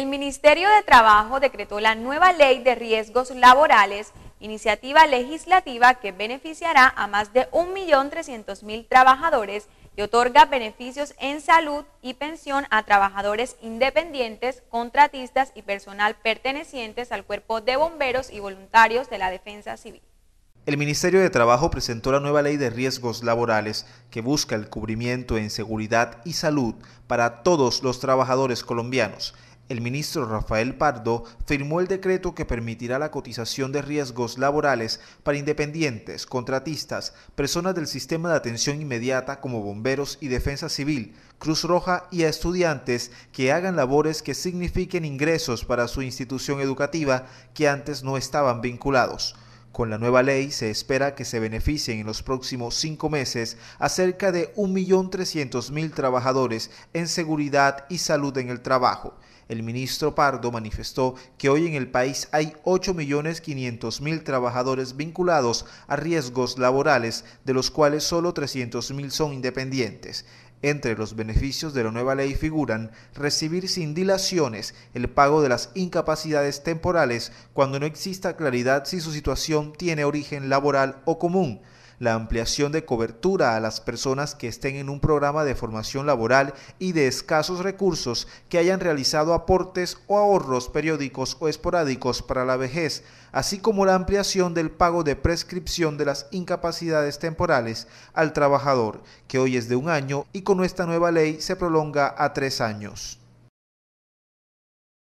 El Ministerio de Trabajo decretó la nueva Ley de Riesgos Laborales, iniciativa legislativa que beneficiará a más de 1.300.000 trabajadores y otorga beneficios en salud y pensión a trabajadores independientes, contratistas y personal pertenecientes al cuerpo de bomberos y voluntarios de la defensa civil. El Ministerio de Trabajo presentó la nueva ley de riesgos laborales que busca el cubrimiento en seguridad y salud para todos los trabajadores colombianos el ministro Rafael Pardo firmó el decreto que permitirá la cotización de riesgos laborales para independientes, contratistas, personas del sistema de atención inmediata como bomberos y defensa civil, Cruz Roja y a estudiantes que hagan labores que signifiquen ingresos para su institución educativa que antes no estaban vinculados. Con la nueva ley se espera que se beneficien en los próximos cinco meses a cerca de 1.300.000 trabajadores en seguridad y salud en el trabajo. El ministro Pardo manifestó que hoy en el país hay 8.500.000 trabajadores vinculados a riesgos laborales, de los cuales solo 300.000 son independientes. Entre los beneficios de la nueva ley figuran recibir sin dilaciones el pago de las incapacidades temporales cuando no exista claridad si su situación tiene origen laboral o común la ampliación de cobertura a las personas que estén en un programa de formación laboral y de escasos recursos que hayan realizado aportes o ahorros periódicos o esporádicos para la vejez, así como la ampliación del pago de prescripción de las incapacidades temporales al trabajador, que hoy es de un año y con esta nueva ley se prolonga a tres años.